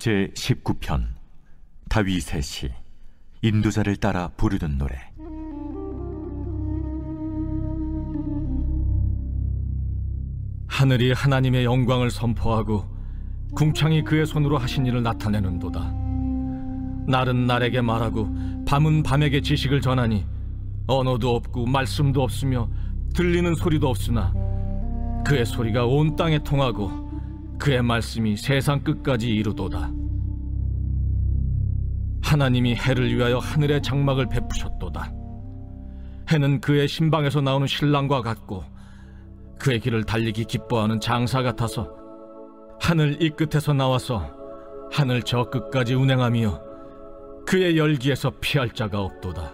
제 19편 다윗의 시 인도자를 따라 부르는 노래 하늘이 하나님의 영광을 선포하고 궁창이 그의 손으로 하신 일을 나타내는도다 날은 날에게 말하고 밤은 밤에게 지식을 전하니 언어도 없고 말씀도 없으며 들리는 소리도 없으나 그의 소리가 온 땅에 통하고 그의 말씀이 세상 끝까지 이르도다. 하나님이 해를 위하여 하늘의 장막을 베푸셨도다. 해는 그의 신방에서 나오는 신랑과 같고 그의 길을 달리기 기뻐하는 장사 같아서 하늘 이 끝에서 나와서 하늘 저 끝까지 운행하며 그의 열기에서 피할 자가 없도다.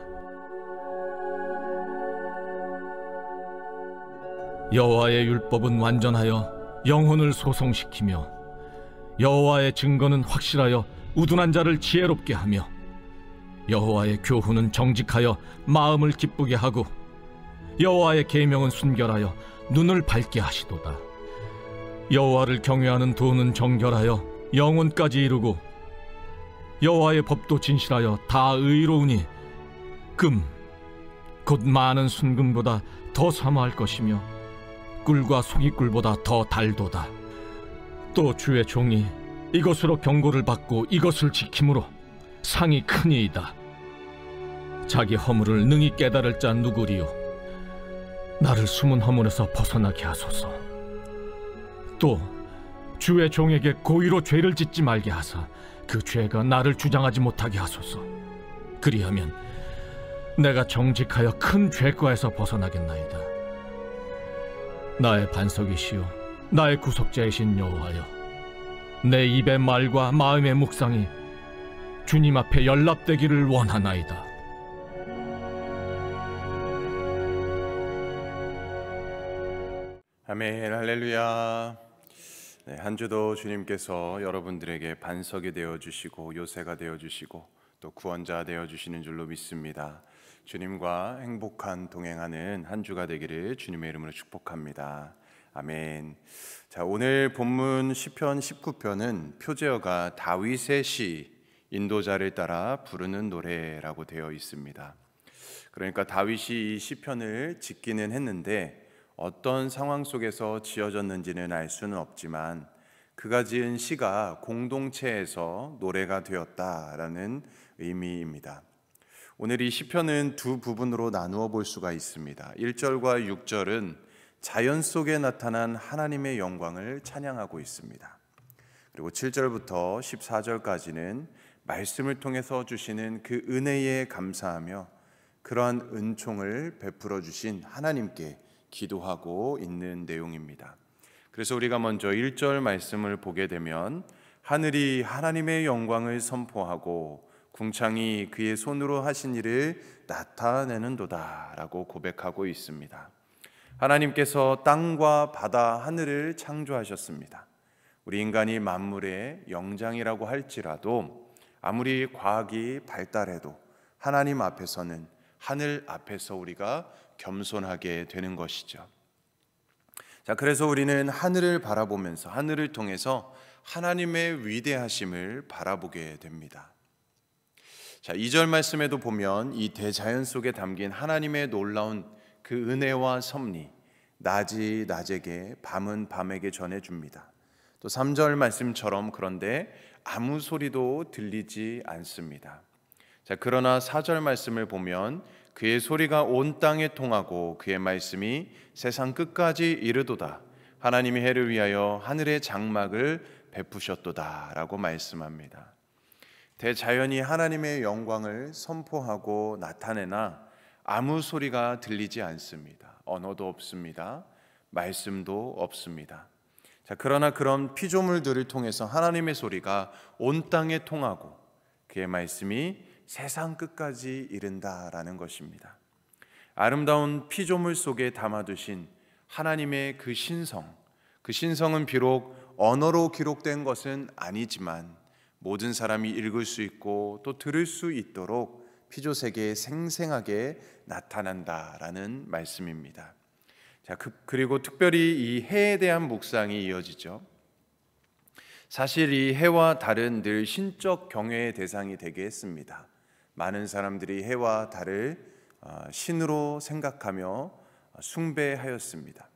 여호와의 율법은 완전하여 영혼을 소송시키며 여호와의 증거는 확실하여 우둔한 자를 지혜롭게 하며 여호와의 교훈은 정직하여 마음을 기쁘게 하고 여호와의 계명은 순결하여 눈을 밝게 하시도다 여호와를 경외하는 도는 정결하여 영혼까지 이루고 여호와의 법도 진실하여 다 의로우니 금 곧 많은 순금보다 더 사모할 것이며 꿀과 송이꿀보다 더 달도다. 또 주의 종이 이것으로 경고를 받고 이것을 지킴으로 상이 크니이다. 자기 허물을 능히 깨달을 자 누구리요? 나를 숨은 허물에서 벗어나게 하소서. 또 주의 종에게 고의로 죄를 짓지 말게 하사 그 죄가 나를 주장하지 못하게 하소서. 그리하면 내가 정직하여 큰 죄과에서 벗어나겠나이다. 나의 반석이시요 나의 구속자이신 여호와여 내 입의 말과 마음의 묵상이 주님 앞에 연락되기를 원하나이다 아멘 할렐루야 네, 한 주도 주님께서 여러분들에게 반석이 되어주시고 요새가 되어주시고 또 구원자 되어주시는 줄로 믿습니다 주님과 행복한 동행하는 한 주가 되기를 주님의 이름으로 축복합니다. 아멘. 자, 오늘 본문 시편 19편은 표제어가 다윗의 시 인도자를 따라 부르는 노래라고 되어 있습니다. 그러니까 다윗이 이 시편을 짓기는 했는데 어떤 상황 속에서 지어졌는지는 알 수는 없지만 그가 지은 시가 공동체에서 노래가 되었다라는 의미입니다. 오늘 이 시편은 두 부분으로 나누어 볼 수가 있습니다. 1절과 6절은 자연 속에 나타난 하나님의 영광을 찬양하고 있습니다. 그리고 7절부터 14절까지는 말씀을 통해서 주시는 그 은혜에 감사하며 그러한 은총을 베풀어 주신 하나님께 기도하고 있는 내용입니다. 그래서 우리가 먼저 1절 말씀을 보게 되면 하늘이 하나님의 영광을 선포하고 궁창이 그의 손으로 하신 일을 나타내는도다라고 고백하고 있습니다. 하나님께서 땅과 바다 하늘을 창조하셨습니다. 우리 인간이 만물의 영장이라고 할지라도 아무리 과학이 발달해도 하나님 앞에서는 하늘 앞에서 우리가 겸손하게 되는 것이죠. 자, 그래서 우리는 하늘을 바라보면서 하늘을 통해서 하나님의 위대하심을 바라보게 됩니다. 자, 2절 말씀에도 보면 이 대자연 속에 담긴 하나님의 놀라운 그 은혜와 섭리, 낮이 낮에게, 밤은 밤에게 전해줍니다. 또 3절 말씀처럼 그런데 아무 소리도 들리지 않습니다. 자, 그러나 4절 말씀을 보면 그의 소리가 온 땅에 통하고 그의 말씀이 세상 끝까지 이르도다. 하나님이 해를 위하여 하늘의 장막을 베푸셨도다라고 말씀합니다. 대자연이 하나님의 영광을 선포하고 나타내나 아무 소리가 들리지 않습니다. 언어도 없습니다. 말씀도 없습니다. 자, 그러나 그런 피조물들을 통해서 하나님의 소리가 온 땅에 통하고 그의 말씀이 세상 끝까지 이른다라는 것입니다. 아름다운 피조물 속에 담아두신 하나님의 그 신성, 그 신성은 비록 언어로 기록된 것은 아니지만 모든 사람이 읽을 수 있고 또 들을 수 있도록 피조 세계에 생생하게 나타난다라는 말씀입니다. 자, 그, 그리고 특별히 이 해에 대한 묵상이 이어지죠. 사실 이 해와 달은 늘 신적 경외의 대상이 되게 했습니다. 많은 사람들이 해와 달을 어, 신으로 생각하며 어, 숭배하였습니다.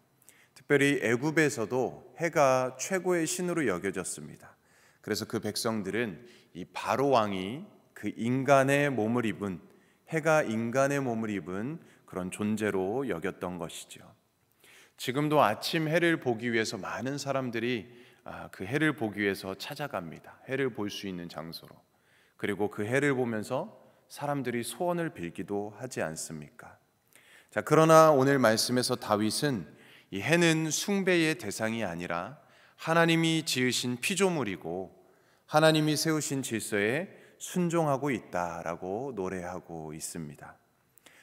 특별히 애굽에서도 해가 최고의 신으로 여겨졌습니다. 그래서 그 백성들은 이 바로 왕이 그 인간의 몸을 입은 해가 인간의 몸을 입은 그런 존재로 여겼던 것이죠. 지금도 아침 해를 보기 위해서 많은 사람들이 아, 그 해를 보기 위해서 찾아갑니다. 해를 볼 수 있는 장소로. 그리고 그 해를 보면서 사람들이 소원을 빌기도 하지 않습니까? 자, 그러나 오늘 말씀에서 다윗은 이 해는 숭배의 대상이 아니라 하나님이 지으신 피조물이고 하나님이 세우신 질서에 순종하고 있다라고 노래하고 있습니다.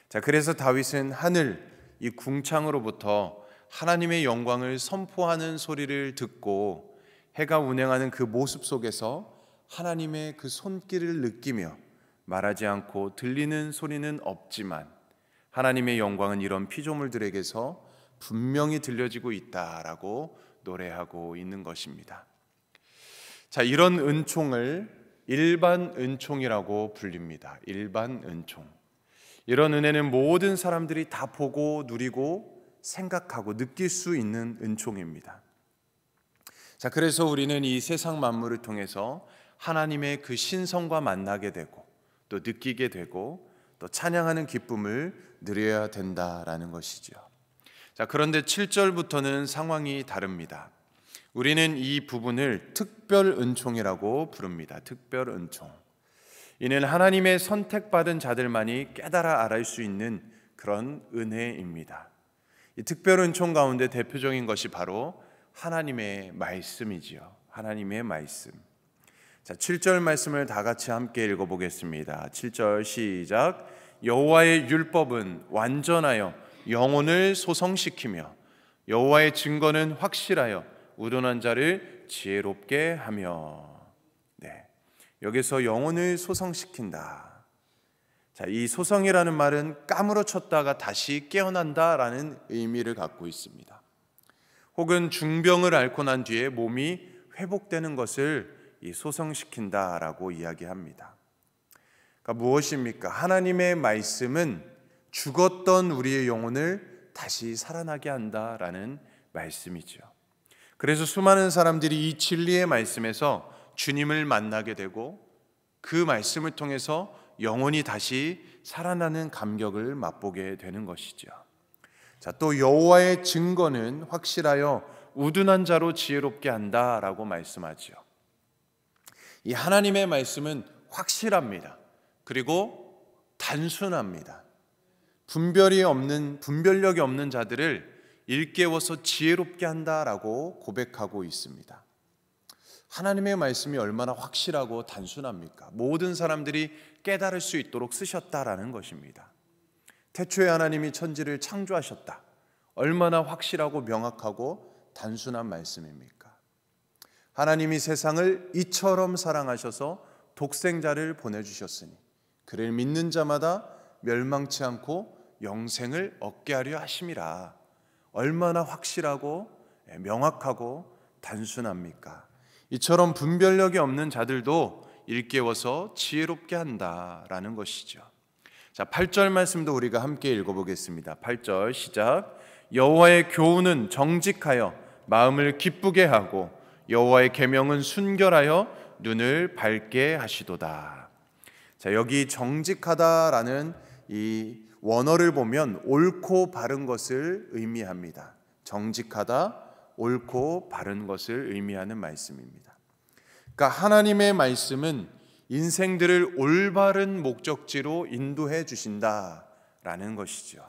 자, 그래서 다윗은 하늘 이 궁창으로부터 하나님의 영광을 선포하는 소리를 듣고 해가 운행하는 그 모습 속에서 하나님의 그 손길을 느끼며 말하지 않고 들리는 소리는 없지만 하나님의 영광은 이런 피조물들에게서 분명히 들려지고 있다라고 노래하고 있는 것입니다. 자, 이런 은총을 일반 은총이라고 불립니다. 일반 은총. 이런 은혜는 모든 사람들이 다 보고 누리고 생각하고 느낄 수 있는 은총입니다. 자, 그래서 우리는 이 세상 만물을 통해서 하나님의 그 신성과 만나게 되고 또 느끼게 되고 또 찬양하는 기쁨을 누려야 된다라는 것이죠. 자, 그런데 7절부터는 상황이 다릅니다. 우리는 이 부분을 특별 은총이라고 부릅니다. 특별 은총. 이는 하나님의 선택받은 자들만이 깨달아 알할 수 있는 그런 은혜입니다. 이 특별 은총 가운데 대표적인 것이 바로 하나님의 말씀이지요. 하나님의 말씀. 자, 7절 말씀을 다 같이 함께 읽어 보겠습니다. 7절 시작. 여호와의 율법은 완전하여 영혼을 소성시키며 여호와의 증거는 확실하여 우둔한 자를 지혜롭게 하며 네. 여기서 영혼을 소성시킨다. 자, 이 소성이라는 말은 까무러쳤다가 다시 깨어난다라는 의미를 갖고 있습니다. 혹은 중병을 앓고 난 뒤에 몸이 회복되는 것을 이 소성시킨다라고 이야기합니다. 그러니까 무엇입니까? 하나님의 말씀은 죽었던 우리의 영혼을 다시 살아나게 한다라는 말씀이죠. 그래서 수많은 사람들이 이 진리의 말씀에서 주님을 만나게 되고 그 말씀을 통해서 영혼이 다시 살아나는 감격을 맛보게 되는 것이죠. 자, 또 여호와의 증거는 확실하여 우둔한 자로 지혜롭게 한다라고 말씀하지요. 이 하나님의 말씀은 확실합니다. 그리고 단순합니다. 분별이 없는 분별력이 없는 자들을 일깨워서 지혜롭게 한다라고 고백하고 있습니다. 하나님의 말씀이 얼마나 확실하고 단순합니까? 모든 사람들이 깨달을 수 있도록 쓰셨다라는 것입니다. 태초에 하나님이 천지를 창조하셨다. 얼마나 확실하고 명확하고 단순한 말씀입니까? 하나님이 세상을 이처럼 사랑하셔서 독생자를 보내주셨으니 그를 믿는 자마다 멸망치 않고 영생을 얻게 하려 하심이라. 얼마나 확실하고 예, 명확하고 단순합니까? 이처럼 분별력이 없는 자들도 일깨워서 지혜롭게 한다라는 것이죠. 자, 8절 말씀도 우리가 함께 읽어 보겠습니다. 8절 시작. 여호와의 교훈은 정직하여 마음을 기쁘게 하고 여호와의 계명은 순결하여 눈을 밝게 하시도다. 자, 여기 정직하다라는 이 원어를 보면 옳고 바른 것을 의미합니다. 정직하다, 옳고 바른 것을 의미하는 말씀입니다. 그러니까 하나님의 말씀은 인생들을 올바른 목적지로 인도해 주신다라는 것이죠.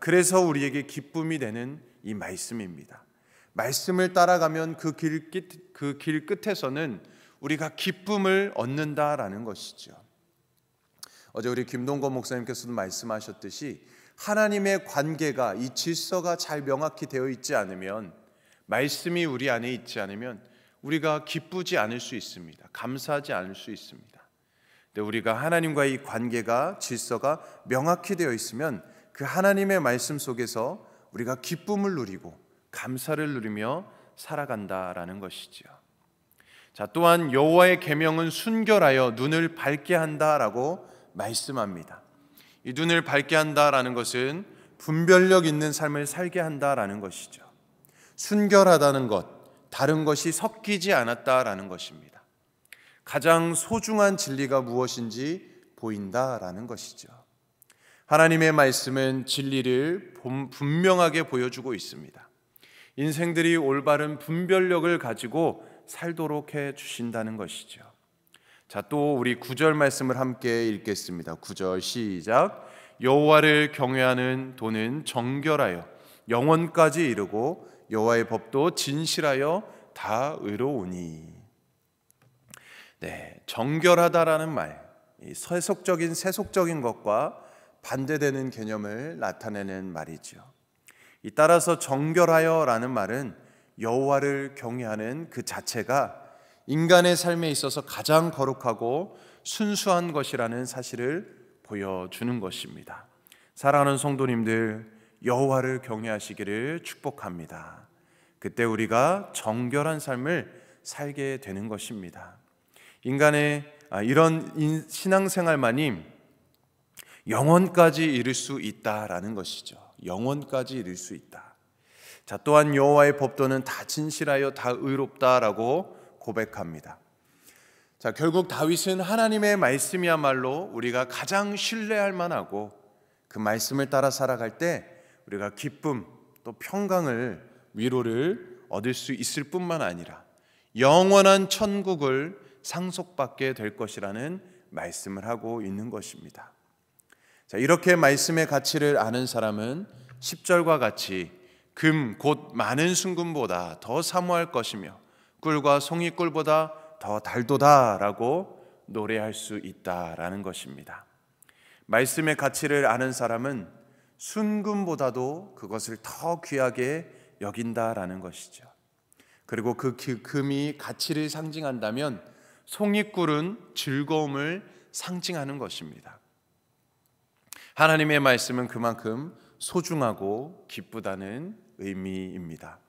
그래서 우리에게 기쁨이 되는 이 말씀입니다. 말씀을 따라가면 그 길 끝, 그길 끝에서는 우리가 기쁨을 얻는다라는 것이죠. 어제 우리 김동건 목사님께서도 말씀하셨듯이 하나님의 관계가 이 질서가 잘 명확히 되어 있지 않으면 말씀이 우리 안에 있지 않으면 우리가 기쁘지 않을 수 있습니다. 감사하지 않을 수 있습니다. 근데 우리가 하나님과의 관계가 질서가 명확히 되어 있으면 그 하나님의 말씀 속에서 우리가 기쁨을 누리고 감사를 누리며 살아간다라는 것이지요. 자, 또한 여호와의 계명은 순결하여 눈을 밝게 한다라고 말씀합니다. 이 눈을 밝게 한다라는 것은 분별력 있는 삶을 살게 한다라는 것이죠. 순결하다는 것, 다른 것이 섞이지 않았다라는 것입니다. 가장 소중한 진리가 무엇인지 보인다라는 것이죠. 하나님의 말씀은 진리를 분명하게 보여주고 있습니다. 인생들이 올바른 분별력을 가지고 살도록 해 주신다는 것이죠. 자, 또 우리 구절 말씀을 함께 읽겠습니다. 구절 시작. 여호와를 경외하는 도는 정결하여 영원까지 이르고 여호와의 법도 진실하여 다 의로우니. 네, 정결하다라는 말. 세속적인 세속적인 것과 반대되는 개념을 나타내는 말이죠. 따라서 정결하여라는 말은 여호와를 경외하는 그 자체가 인간의 삶에 있어서 가장 거룩하고 순수한 것이라는 사실을 보여주는 것입니다. 사랑하는 성도님들, 여호와를 경외하시기를 축복합니다. 그때 우리가 정결한 삶을 살게 되는 것입니다. 인간의 아, 이런 신앙생활만이 영원까지 이를 수 있다라는 것이죠. 영원까지 이를 수 있다. 자, 또한 여호와의 법도는 다 진실하여 다 의롭다라고 고백합니다. 자, 결국 다윗은 하나님의 말씀이야말로 우리가 가장 신뢰할 만하고 그 말씀을 따라 살아갈 때 우리가 기쁨 또 평강을 위로를 얻을 수 있을 뿐만 아니라 영원한 천국을 상속받게 될 것이라는 말씀을 하고 있는 것입니다. 자, 이렇게 말씀의 가치를 아는 사람은 10절과 같이 금, 곧 많은 순금보다 더 사모할 것이며 쥐꿀과 송이꿀보다 더 달도다라고 노래할 수 있다라는 것입니다. 말씀의 가치를 아는 사람은 순금보다도 그것을 더 귀하게 여긴다라는 것이죠. 그리고 그 금이 가치를 상징한다면 송이꿀은 즐거움을 상징하는 것입니다. 하나님의 말씀은 그만큼 소중하고 기쁘다는 의미입니다.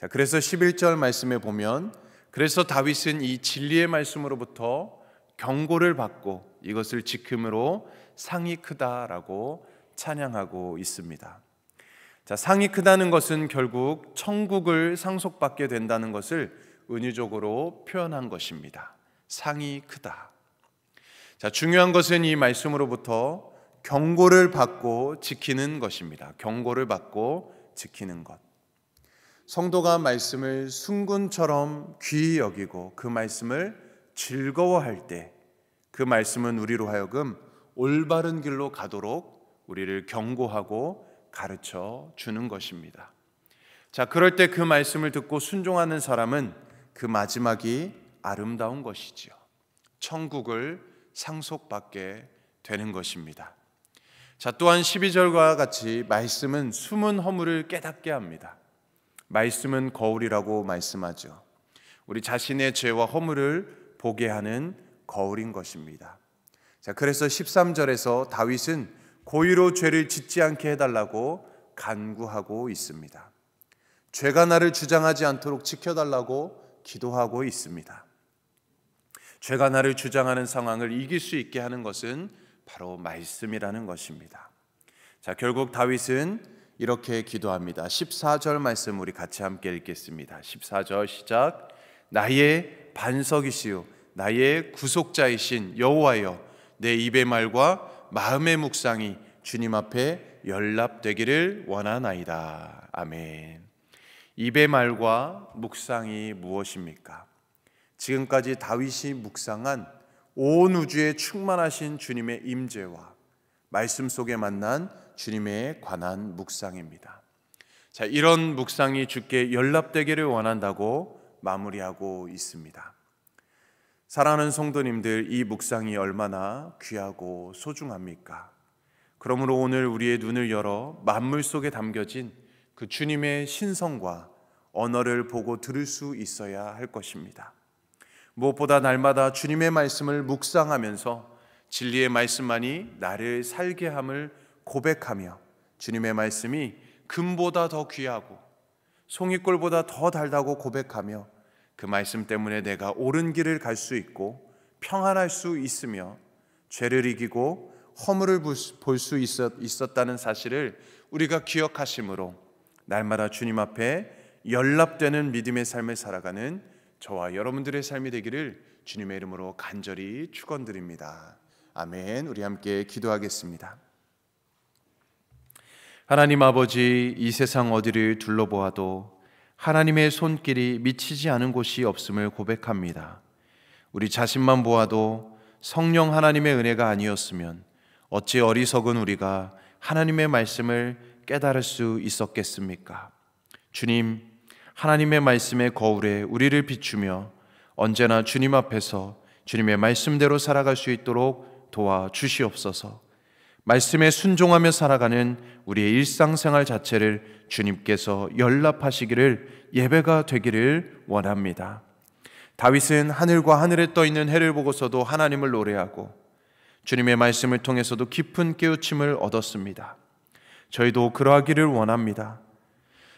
자, 그래서 11절 말씀에 보면 그래서 다윗은 이 진리의 말씀으로부터 경고를 받고 이것을 지킴으로 상이 크다라고 찬양하고 있습니다. 자, 상이 크다는 것은 결국 천국을 상속받게 된다는 것을 은유적으로 표현한 것입니다. 상이 크다. 자, 중요한 것은 이 말씀으로부터 경고를 받고 지키는 것입니다. 경고를 받고 지키는 것. 성도가 말씀을 순군처럼 귀히 여기고 그 말씀을 즐거워할 때 그 말씀은 우리로 하여금 올바른 길로 가도록 우리를 경고하고 가르쳐 주는 것입니다. 자, 그럴 때 그 말씀을 듣고 순종하는 사람은 그 마지막이 아름다운 것이지요. 천국을 상속받게 되는 것입니다. 자, 또한 12절과 같이 말씀은 숨은 허물을 깨닫게 합니다. 말씀은 거울이라고 말씀하죠. 우리 자신의 죄와 허물을 보게 하는 거울인 것입니다. 자, 그래서 13절에서 다윗은 고의로 죄를 짓지 않게 해달라고 간구하고 있습니다. 죄가 나를 주장하지 않도록 지켜달라고 기도하고 있습니다. 죄가 나를 주장하는 상황을 이길 수 있게 하는 것은 바로 말씀이라는 것입니다. 자, 결국 다윗은 이렇게 기도합니다. 14절 말씀 우리 같이 함께 읽겠습니다. 14절 시작. 나의 반석이시요 나의 구속자이신 여호와여 내 입의 말과 마음의 묵상이 주님 앞에 연락되기를 원하나이다. 아멘. 입의 말과 묵상이 무엇입니까? 지금까지 다윗이 묵상한 온 우주에 충만하신 주님의 임재와 말씀 속에 만난 주님에 관한 묵상입니다. 자, 이런 묵상이 주께 연락되기를 원한다고 마무리하고 있습니다. 사랑하는 성도님들, 이 묵상이 얼마나 귀하고 소중합니까? 그러므로 오늘 우리의 눈을 열어 만물 속에 담겨진 그 주님의 신성과 언어를 보고 들을 수 있어야 할 것입니다. 무엇보다 날마다 주님의 말씀을 묵상하면서 진리의 말씀만이 나를 살게 함을 고백하며 주님의 말씀이 금보다 더 귀하고 송이꿀보다 더 달다고 고백하며 그 말씀 때문에 내가 옳은 길을 갈 수 있고 평안할 수 있으며 죄를 이기고 허물을 볼 수 있었다는 사실을 우리가 기억하심으로 날마다 주님 앞에 연락되는 믿음의 삶을 살아가는 저와 여러분들의 삶이 되기를 주님의 이름으로 간절히 축원드립니다. 아멘. 우리 함께 기도하겠습니다. 하나님 아버지 이 세상 어디를 둘러보아도 하나님의 손길이 미치지 않은 곳이 없음을 고백합니다. 우리 자신만 보아도 성령 하나님의 은혜가 아니었으면 어찌 어리석은 우리가 하나님의 말씀을 깨달을 수 있었겠습니까? 주님, 하나님의 말씀의 거울에 우리를 비추며 언제나 주님 앞에서 주님의 말씀대로 살아갈 수 있도록 도와 주시옵소서. 말씀에 순종하며 살아가는 우리의 일상생활 자체를 주님께서 연락하시기를 예배가 되기를 원합니다. 다윗은 하늘과 하늘에 떠 있는 해를 보고서도 하나님을 노래하고 주님의 말씀을 통해서도 깊은 깨우침을 얻었습니다. 저희도 그러하기를 원합니다.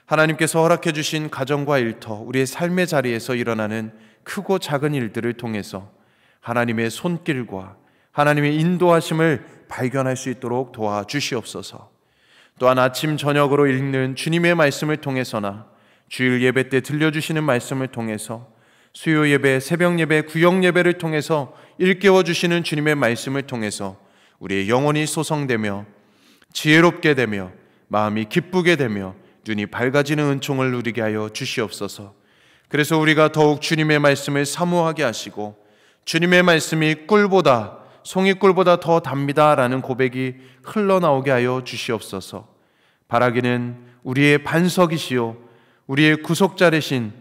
하나님께서 허락해 주신 가정과 일터, 우리의 삶의 자리에서 일어나는 크고 작은 일들을 통해서 하나님의 손길과 하나님의 인도하심을 발견할 수 있도록 도와주시옵소서. 또한 아침 저녁으로 읽는 주님의 말씀을 통해서나 주일 예배 때 들려주시는 말씀을 통해서 수요 예배, 새벽 예배, 구역 예배를 통해서 일깨워 주시는 주님의 말씀을 통해서 우리의 영혼이 소성되며 지혜롭게 되며 마음이 기쁘게 되며 눈이 밝아지는 은총을 누리게 하여 주시옵소서. 그래서 우리가 더욱 주님의 말씀을 사모하게 하시고 주님의 말씀이 꿀보다 송이꿀보다 더 답니다라는 고백이 흘러나오게 하여 주시옵소서. 바라기는 우리의 반석이시요 우리의 구속자 되신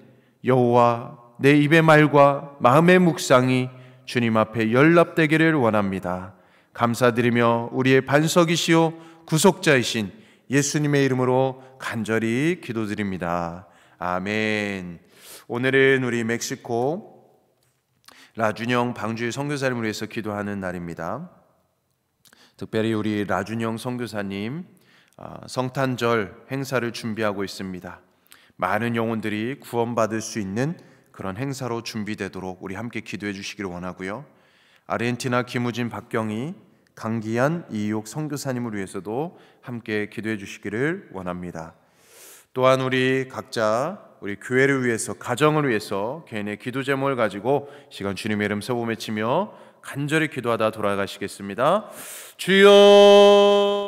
여호와 내 입의 말과 마음의 묵상이 주님 앞에 열납되기를 원합니다. 감사드리며 우리의 반석이시요 구속자이신 예수님의 이름으로 간절히 기도드립니다. 아멘. 오늘은 우리 멕시코 라준영 방주의 선교사님을 위해서 기도하는 날입니다. 특별히 우리 라준영 선교사님 아, 성탄절 행사를 준비하고 있습니다. 많은 영혼들이 구원받을 수 있는 그런 행사로 준비되도록 우리 함께 기도해 주시기를 원하고요. 아르헨티나 김우진 박경희 강기한 이옥 선교사님을 위해서도 함께 기도해 주시기를 원합니다. 또한 우리 각자 우리 교회를 위해서 가정을 위해서 개인의 기도 제목을 가지고 시간 주님의 이름 서부 외치며 간절히 기도하다 돌아가시겠습니다. 주여